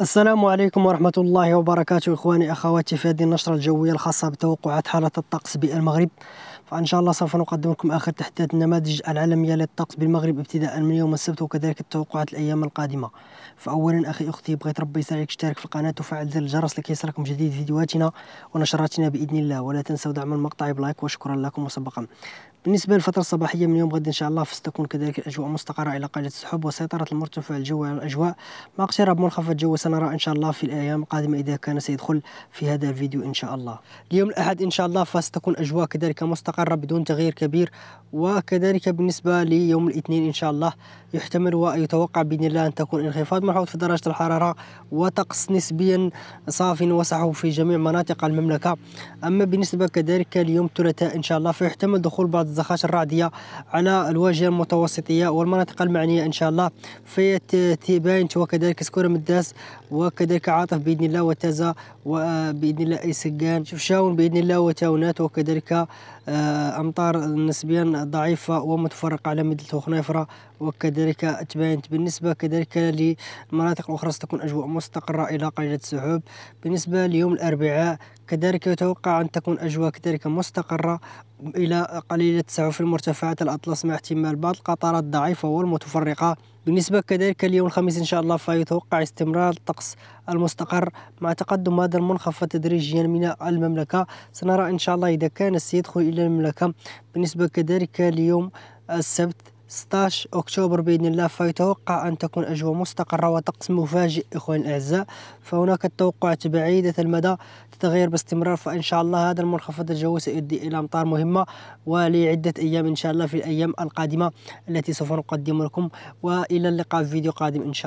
السلام عليكم ورحمة الله وبركاته إخواني أخواتي في هذه النشرة الجوية الخاصة بتوقعات حالة الطقس بالمغرب فان شاء الله سوف نقدم لكم اخر تحديثات النماذج العالميه للطقس بالمغرب ابتداء من يوم السبت وكذلك التوقعات الايام القادمه فاولا اخي اختي بغيت ربي يسعدك اشترك في القناه وفعل زر الجرس لكي يصلكم جديد فيديوهاتنا ونشراتنا باذن الله ولا تنسوا دعم المقطع بلايك وشكرا لكم مسبقا بالنسبة للفترة الصباحية من يوم غد إن شاء الله فستكون كذلك الأجواء مستقرة إلى قلة السحب وسيطرة المرتفع الجو على الأجواء مع اقتراب منخفض جو سنرى إن شاء الله في الأيام القادمة إذا كان سيدخل في هذا الفيديو إن شاء الله اليوم الأحد إن شاء الله فستكون أجواء كذلك مستقرة مستقرة بدون تغيير كبير وكذلك بالنسبة ليوم الاثنين إن شاء الله يحتمل ويتوقع بإذن الله أن تكون انخفاض ملحوظ في درجة الحرارة وطقس نسبيا صافي وسحو في جميع مناطق المملكة أما بالنسبة كذلك ليوم الثلاثاء إن شاء الله فيحتمل دخول بعض الزخاش الرعدية على الواجهة المتوسطية والمناطق المعنية إن شاء الله في تيبانت وكذلك سكورة مداس وكذلك عاطف بإذن الله وتازا وبإذن الله إيسقان شفشاون بإذن الله وتاونات وكذلك آه، أمطار نسبيا ضعيفة ومتفرقة على مدينة خنيفرة وكذلك تباينت بالنسبة كذلك لمناطق أخرى ستكون أجواء مستقرة إلى قليلة السحب بالنسبة ليوم الأربعاء كذلك يتوقع أن تكون أجواء كذلك مستقرة إلى قليلة تسعه في المرتفعات الأطلس مع احتمال بعض القطرات الضعيفة والمتفرقة بالنسبة كذلك اليوم الخميس إن شاء الله فيتوقع استمرار الطقس المستقر مع تقدم هذا المنخفض تدريجيا من المملكة سنرى إن شاء الله إذا كان سيدخل إلى المملكة بالنسبة كذلك اليوم السبت 16 أكتوبر بإذن الله فيتوقع أن تكون أجواء مستقرة وطقس مفاجئ إخوان الأعزاء فهناك التوقعات بعيدة المدى تتغير باستمرار فإن شاء الله هذا المنخفض الجوي سيؤدي إلى أمطار مهمة ولعدة أيام إن شاء الله في الأيام القادمة التي سوف نقدم لكم وإلى اللقاء في فيديو قادم إن شاء الله